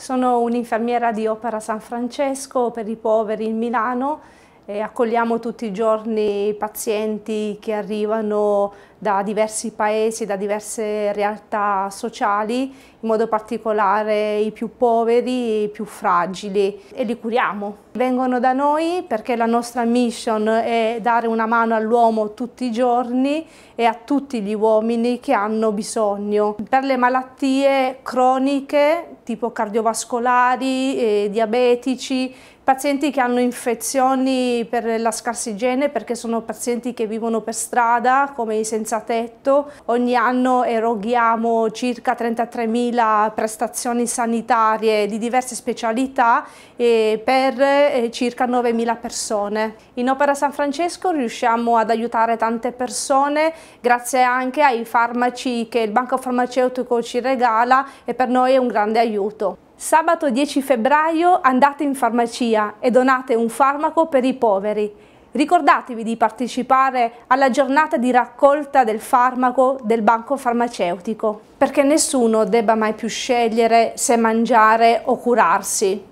Sono un'infermiera di Opera San Francesco per i poveri in Milano eh, accogliamo tutti i giorni pazienti che arrivano da diversi paesi, da diverse realtà sociali, in modo particolare i più poveri, i più fragili e li curiamo. Vengono da noi perché la nostra mission è dare una mano all'uomo tutti i giorni e a tutti gli uomini che hanno bisogno. Per le malattie croniche tipo cardiovascolari, eh, diabetici, pazienti che hanno infezioni per la scarsa igiene perché sono pazienti che vivono per strada come i senza tetto. Ogni anno eroghiamo circa 33.000 prestazioni sanitarie di diverse specialità per eh, circa 9.000 persone. In Opera San Francesco riusciamo ad aiutare tante persone grazie anche ai farmaci che il banco farmaceutico ci regala e per noi è un grande aiuto. Sabato 10 febbraio andate in farmacia e donate un farmaco per i poveri. Ricordatevi di partecipare alla giornata di raccolta del farmaco del banco farmaceutico, perché nessuno debba mai più scegliere se mangiare o curarsi.